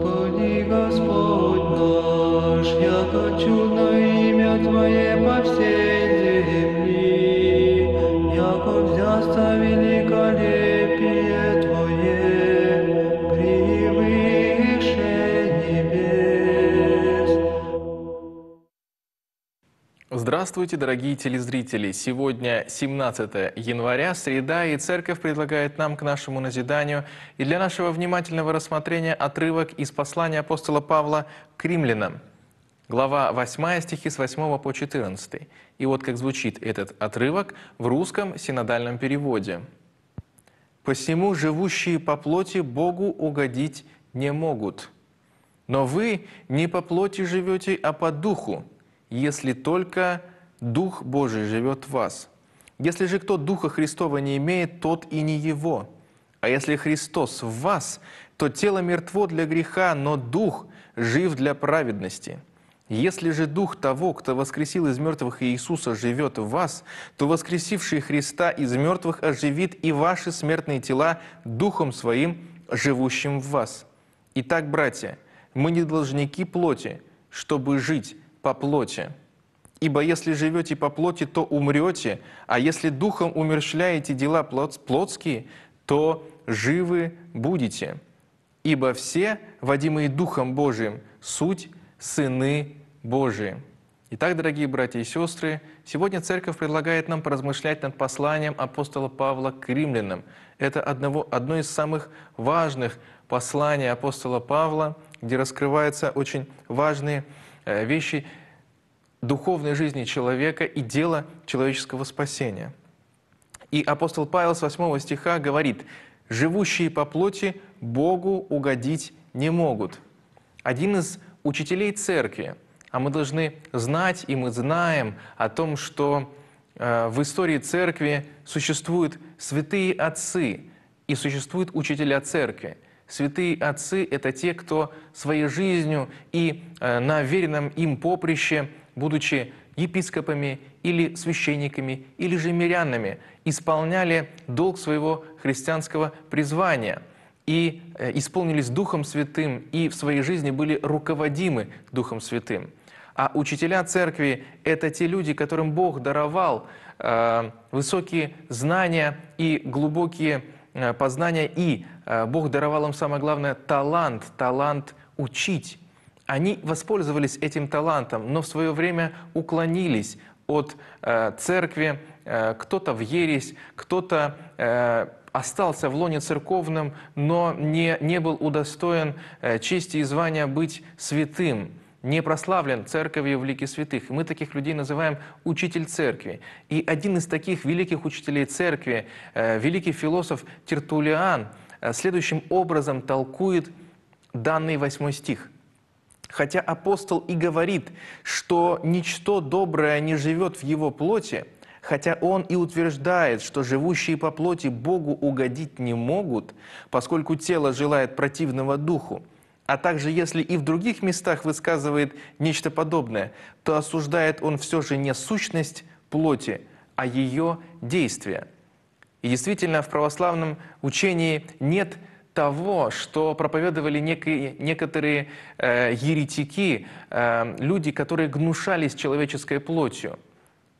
Господи, Господь наш, яко чудно имя Твое по всей Здравствуйте, дорогие телезрители! Сегодня 17 января, среда, и Церковь предлагает нам к нашему назиданию и для нашего внимательного рассмотрения отрывок из послания апостола Павла к римлянам. Глава 8, стихи с 8 по 14. И вот как звучит этот отрывок в русском синодальном переводе. «Посему живущие по плоти Богу угодить не могут. Но вы не по плоти живете, а по духу, если только Дух Божий живет в вас. Если же кто Духа Христова не имеет, тот и не его. А если Христос в вас, то тело мертво для греха, но Дух жив для праведности. Если же Дух того, кто воскресил из мертвых Иисуса, живет в вас, то воскресивший Христа из мертвых оживит и ваши смертные тела Духом Своим, живущим в вас. Итак, братья, мы не должники плоти, чтобы жить, по плоти. Ибо если живете по плоти, то умрете, а если духом умерщвляете дела плотские, то живы будете. Ибо все, водимые Духом Божиим, суть сыны Божии. Итак, дорогие братья и сестры, сегодня Церковь предлагает нам поразмышлять над посланием апостола Павла к римлянам. Это одного, одно из самых важных посланий апостола Павла, где раскрываются очень важные Э, вещи духовной жизни человека и дела человеческого спасения. И апостол Павел с 8 стиха говорит, «Живущие по плоти Богу угодить не могут». Один из учителей церкви, а мы должны знать, и мы знаем о том, что э, в истории церкви существуют святые отцы и существуют учителя церкви – Святые отцы – это те, кто своей жизнью и э, на веренном им поприще, будучи епископами или священниками, или же мирянами, исполняли долг своего христианского призвания и э, исполнились Духом Святым, и в своей жизни были руководимы Духом Святым. А учителя церкви – это те люди, которым Бог даровал э, высокие знания и глубокие познания и Э, Бог даровал им, самое главное, талант, талант учить. Они воспользовались этим талантом, но в свое время уклонились от э, церкви, э, кто-то в ересь, кто-то э, остался в лоне церковном, но не, не был удостоен э, чести и звания быть святым не прославлен церковью в лике святых. мы таких людей называем учитель церкви. И один из таких великих учителей церкви, э, великий философ Тертулиан – Э, следующим образом толкует данный восьмой стих. Хотя апостол и говорит, что ничто доброе не живет в его плоти, хотя он и утверждает, что живущие по плоти Богу угодить не могут, поскольку тело желает противного духу, а также если и в других местах высказывает нечто подобное, то осуждает он все же не сущность плоти, а ее действия – и действительно, в православном учении нет того, что проповедовали некие, некоторые э, еретики, э, люди, которые гнушались человеческой плотью.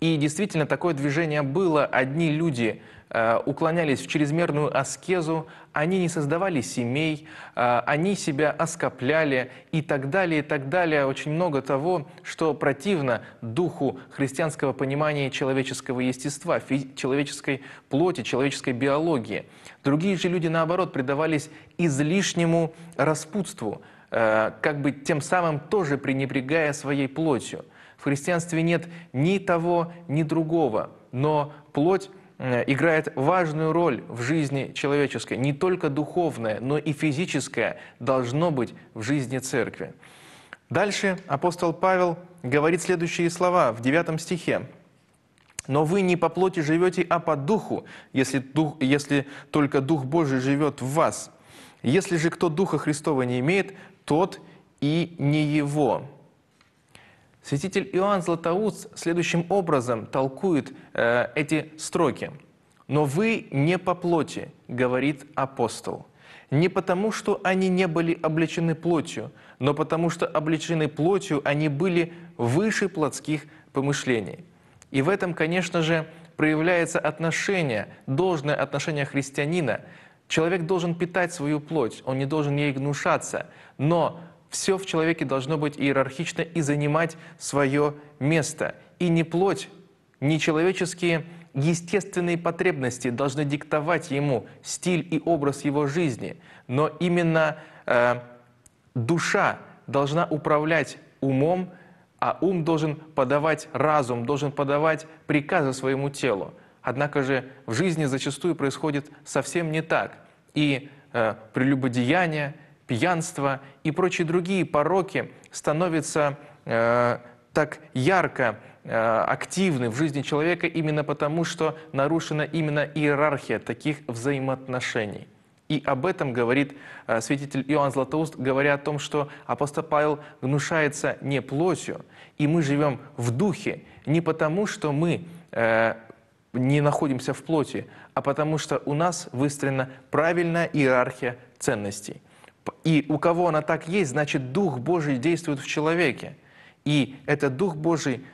И действительно, такое движение было. Одни люди э, уклонялись в чрезмерную аскезу, они не создавали семей, э, они себя оскопляли и так далее, и так далее. Очень много того, что противно духу христианского понимания человеческого естества, человеческой плоти, человеческой биологии. Другие же люди, наоборот, предавались излишнему распутству, э, как бы тем самым тоже пренебрегая своей плотью – в христианстве нет ни того, ни другого, но плоть э, играет важную роль в жизни человеческой. Не только духовное, но и физическое должно быть в жизни церкви. Дальше апостол Павел говорит следующие слова в 9 стихе. «Но вы не по плоти живете, а по духу, если, дух, если только Дух Божий живет в вас. Если же кто Духа Христова не имеет, тот и не его». Святитель Иоанн Златоуст следующим образом толкует э, эти строки. «Но вы не по плоти», — говорит апостол, — «не потому, что они не были облечены плотью, но потому, что облечены плотью, они были выше плотских помышлений». И в этом, конечно же, проявляется отношение, должное отношение христианина. Человек должен питать свою плоть, он не должен ей гнушаться, но все в человеке должно быть иерархично и занимать свое место. И не плоть, не человеческие естественные потребности должны диктовать ему стиль и образ его жизни, но именно э, душа должна управлять умом, а ум должен подавать разум, должен подавать приказы своему телу. Однако же в жизни зачастую происходит совсем не так. И э, прелюбодеяние, пьянство и прочие другие пороки становятся э, так ярко э, активны в жизни человека именно потому, что нарушена именно иерархия таких взаимоотношений. И об этом говорит э, святитель Иоанн Златоуст, говоря о том, что апостол Павел гнушается не плотью, и мы живем в духе не потому, что мы э, не находимся в плоти, а потому что у нас выстроена правильная иерархия ценностей. И у кого она так есть, значит, Дух Божий действует в человеке. И этот Дух Божий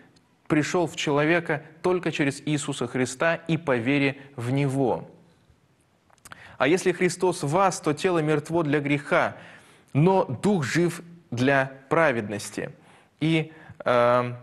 пришел в человека только через Иисуса Христа и по вере в Него. А если Христос в вас, то тело мертво для греха, но Дух жив для праведности. И э,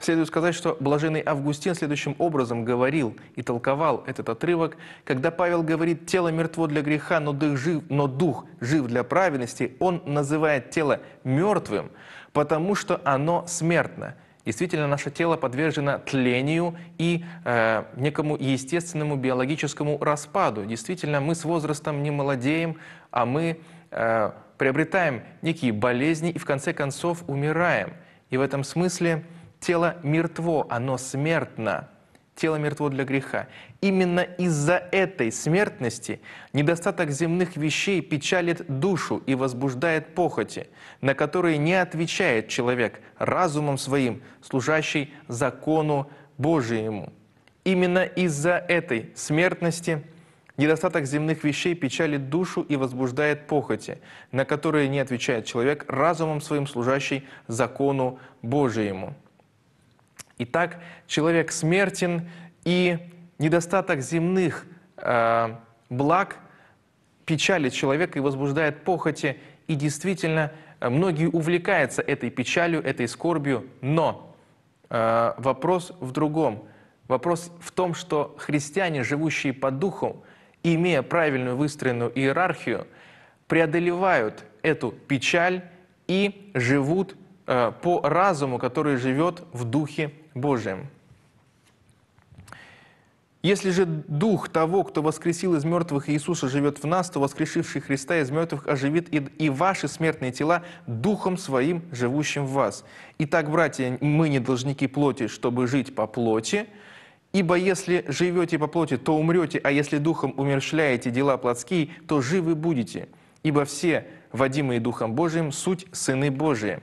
Следует сказать, что блаженный Августин следующим образом говорил и толковал этот отрывок, когда Павел говорит «тело мертво для греха, но дух жив, но дух жив для праведности», он называет тело мертвым, потому что оно смертно. Действительно, наше тело подвержено тлению и э, некому естественному биологическому распаду. Действительно, мы с возрастом не молодеем, а мы э, приобретаем некие болезни и в конце концов умираем. И в этом смысле Тело мертво, оно смертно. Тело мертво для греха. Именно из-за этой смертности недостаток земных вещей печалит душу и возбуждает похоти, на которые не отвечает человек разумом своим, служащий закону Божьему. Именно из-за этой смертности недостаток земных вещей печалит душу и возбуждает похоти, на которые не отвечает человек разумом своим, служащий закону Божьему. Итак, человек смертен, и недостаток земных э, благ печалит человека и возбуждает похоти, и действительно э, многие увлекаются этой печалью, этой скорбью, но э, вопрос в другом. Вопрос в том, что христиане, живущие по духу, имея правильную выстроенную иерархию, преодолевают эту печаль и живут Э, по разуму, который живет в Духе Божьем. Если же Дух того, кто воскресил из мертвых Иисуса, живет в нас, то воскрешивший Христа из мертвых оживит и, и ваши смертные тела Духом Своим, живущим в вас. Итак, братья, мы не должники плоти, чтобы жить по плоти, ибо если живете по плоти, то умрете, а если Духом умерщвляете дела плотские, то живы будете, ибо все, водимые Духом Божиим, суть Сыны Божии»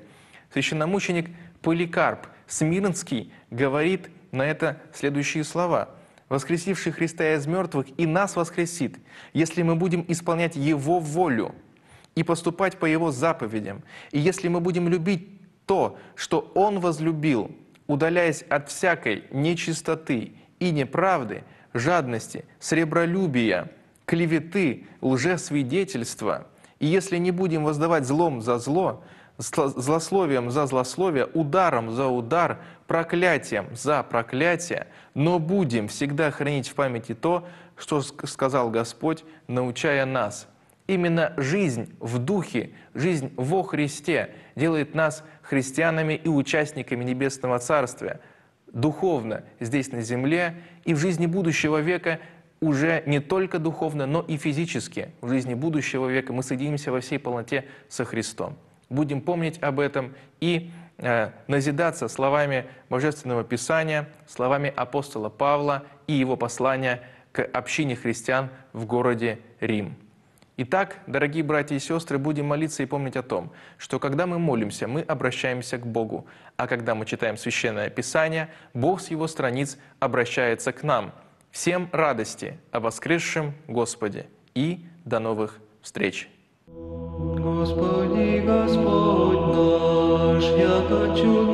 священномученик Поликарп Смирнский говорит на это следующие слова. «Воскресивший Христа из мертвых и нас воскресит, если мы будем исполнять Его волю и поступать по Его заповедям, и если мы будем любить то, что Он возлюбил, удаляясь от всякой нечистоты и неправды, жадности, сребролюбия, клеветы, лжесвидетельства. И если не будем воздавать злом за зло, злословием за злословие, ударом за удар, проклятием за проклятие, но будем всегда хранить в памяти то, что сказал Господь, научая нас. Именно жизнь в Духе, жизнь во Христе делает нас христианами и участниками Небесного Царствия, духовно здесь на земле и в жизни будущего века уже не только духовно, но и физически. В жизни будущего века мы соединимся во всей полноте со Христом. Будем помнить об этом и э, назидаться словами Божественного Писания, словами апостола Павла и его послания к общине христиан в городе Рим. Итак, дорогие братья и сестры, будем молиться и помнить о том, что когда мы молимся, мы обращаемся к Богу, а когда мы читаем Священное Писание, Бог с его страниц обращается к нам. Всем радости о воскресшем Господе и до новых встреч! Thank you Господи, Господь наш, яко чудо.